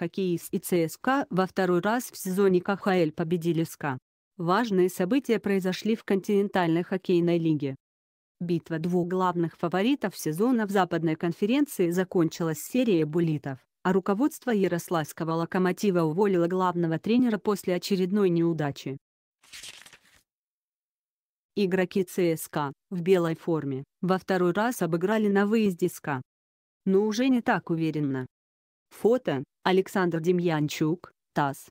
хоккеист и ЦСКА во второй раз в сезоне КХЛ победили СКА. Важные события произошли в континентальной хоккейной лиге. Битва двух главных фаворитов сезона в Западной конференции закончилась серией буллитов, а руководство Ярославского «Локомотива» уволило главного тренера после очередной неудачи. Игроки ЦСКА в белой форме во второй раз обыграли на выезде СКА. Но уже не так уверенно. Фото Александр Демьянчук, ТАСС.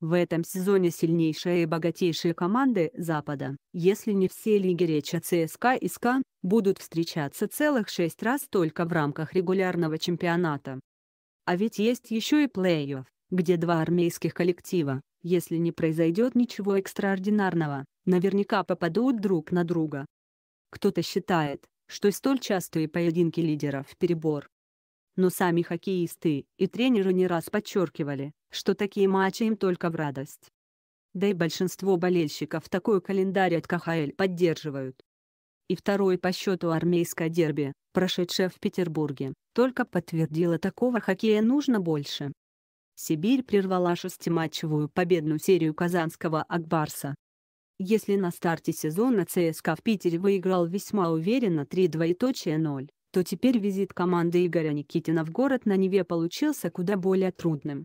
В этом сезоне сильнейшие и богатейшие команды Запада, если не все лиги речи ЦСКА и СКА, будут встречаться целых шесть раз только в рамках регулярного чемпионата. А ведь есть еще и плей-офф, где два армейских коллектива, если не произойдет ничего экстраординарного, наверняка попадут друг на друга. Кто-то считает, что столь частые поединки лидеров перебор, но сами хоккеисты и тренеры не раз подчеркивали, что такие матчи им только в радость. Да и большинство болельщиков такой календарь от КХЛ поддерживают. И второй по счету армейское дерби, прошедшее в Петербурге, только подтвердило такого хоккея нужно больше. Сибирь прервала шестиматчевую победную серию казанского Акбарса. Если на старте сезона ЦСКА в Питере выиграл весьма уверенно 3-2 и 0 то теперь визит команды Игоря Никитина в город на Неве получился куда более трудным.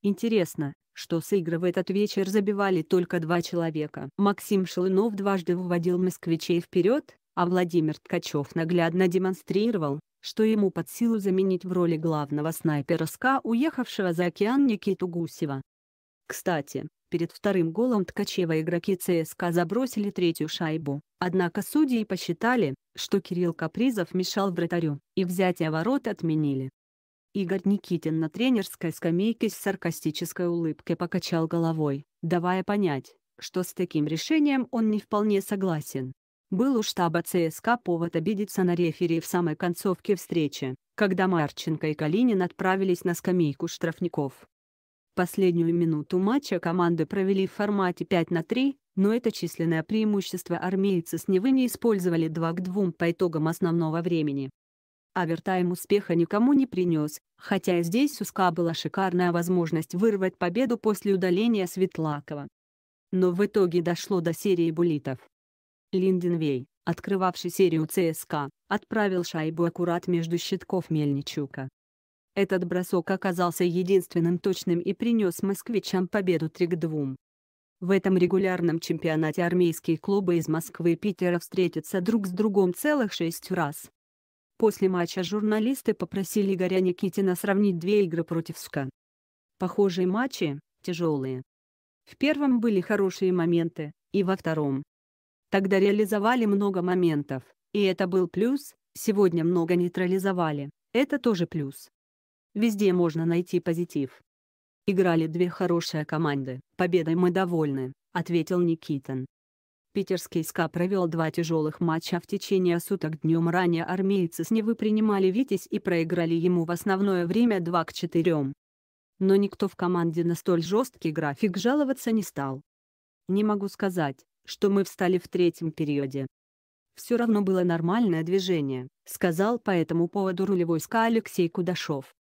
Интересно, что сыгры в этот вечер забивали только два человека. Максим Шелынов дважды выводил москвичей вперед, а Владимир Ткачев наглядно демонстрировал, что ему под силу заменить в роли главного снайпера СКА уехавшего за океан Никиту Гусева. Кстати, перед вторым голом Ткачева игроки ЦСКА забросили третью шайбу, однако судьи посчитали, что Кирилл Капризов мешал вратарю, и взятие ворот отменили. Игорь Никитин на тренерской скамейке с саркастической улыбкой покачал головой, давая понять, что с таким решением он не вполне согласен. Был у штаба ЦСКА повод обидеться на рефери в самой концовке встречи, когда Марченко и Калинин отправились на скамейку штрафников. Последнюю минуту матча команды провели в формате 5 на 3, но это численное преимущество армейцы с Невы не использовали 2 к 2 по итогам основного времени. Овертайм успеха никому не принес, хотя и здесь у СКА была шикарная возможность вырвать победу после удаления Светлакова. Но в итоге дошло до серии булитов. Линденвей, открывавший серию ЦСКА, отправил шайбу аккурат между щитков Мельничука. Этот бросок оказался единственным точным и принес москвичам победу 3 к 2. В этом регулярном чемпионате армейские клубы из Москвы и Питера встретятся друг с другом целых шесть раз. После матча журналисты попросили Игоря Никитина сравнить две игры против СКА. Похожие матчи, тяжелые. В первом были хорошие моменты, и во втором. Тогда реализовали много моментов, и это был плюс, сегодня много нейтрализовали, это тоже плюс. Везде можно найти позитив. Играли две хорошие команды, победой мы довольны, ответил Никитин. Питерский СКА провел два тяжелых матча в течение суток днем ранее армейцы с Невы принимали Витязь и проиграли ему в основное время 2 к 4. Но никто в команде на столь жесткий график жаловаться не стал. Не могу сказать, что мы встали в третьем периоде. Все равно было нормальное движение, сказал по этому поводу рулевой СКА Алексей Кудашов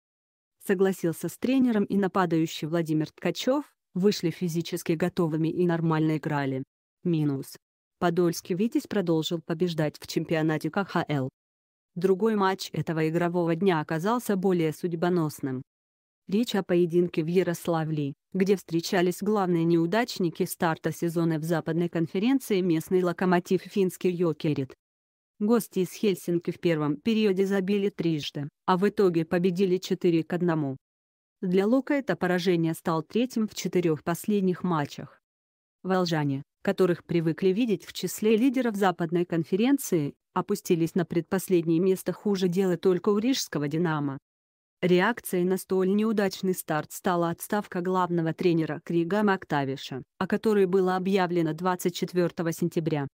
согласился с тренером и нападающий Владимир Ткачев, вышли физически готовыми и нормально играли. Минус. Подольский «Витязь» продолжил побеждать в чемпионате КХЛ. Другой матч этого игрового дня оказался более судьбоносным. Речь о поединке в Ярославле, где встречались главные неудачники старта сезона в Западной конференции местный локомотив финский Йокерит Гости из Хельсинки в первом периоде забили трижды, а в итоге победили 4 к 1. Для Лока это поражение стал третьим в четырех последних матчах. Волжане, которых привыкли видеть в числе лидеров Западной конференции, опустились на предпоследнее место хуже дела только у рижского «Динамо». Реакцией на столь неудачный старт стала отставка главного тренера Крига Мактавиша, о которой было объявлено 24 сентября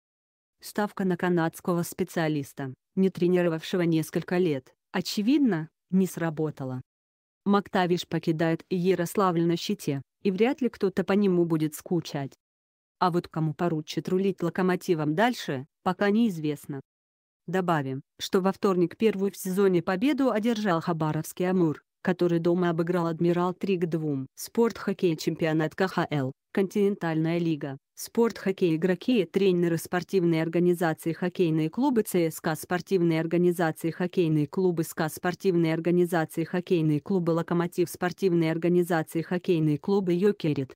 ставка на канадского специалиста, не тренировавшего несколько лет, очевидно, не сработала. Мактавиш покидает Ярославль на щите, и вряд ли кто-то по нему будет скучать. А вот кому поручат рулить локомотивом дальше, пока неизвестно. Добавим, что во вторник первую в сезоне победу одержал Хабаровский «Амур», который дома обыграл «Адмирал» 3 к 2. Спорт-хоккей чемпионат КХЛ, континентальная лига. Спорт-хоккей игроки, тренеры спортивной организации хоккейные клубы ЦСКА, спортивные организации хоккейные клубы СКА, спортивные организации хоккейные клубы Локомотив, спортивные организации хоккейные клубы Йокерит,